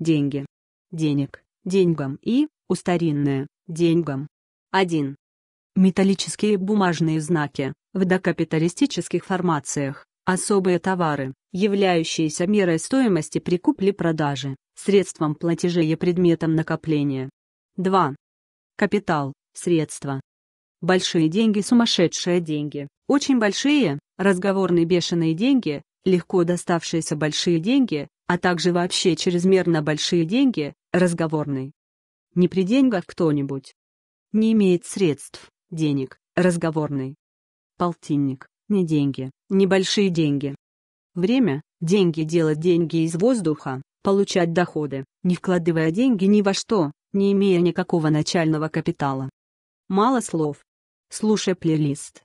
деньги, денег, деньгам и, устаринное деньгам. 1. Металлические бумажные знаки в докапиталистических формациях, особые товары, являющиеся мерой стоимости при купле-продаже, средством платежа и предметом накопления. 2. Капитал, средства. Большие деньги, сумасшедшие деньги, очень большие, разговорные бешеные деньги, легко доставшиеся большие деньги, а также вообще чрезмерно большие деньги, разговорный. Не при деньгах кто-нибудь. Не имеет средств, денег, разговорный. Полтинник, не деньги, небольшие деньги. Время, деньги делать деньги из воздуха, получать доходы, не вкладывая деньги ни во что, не имея никакого начального капитала. Мало слов. Слушай плейлист.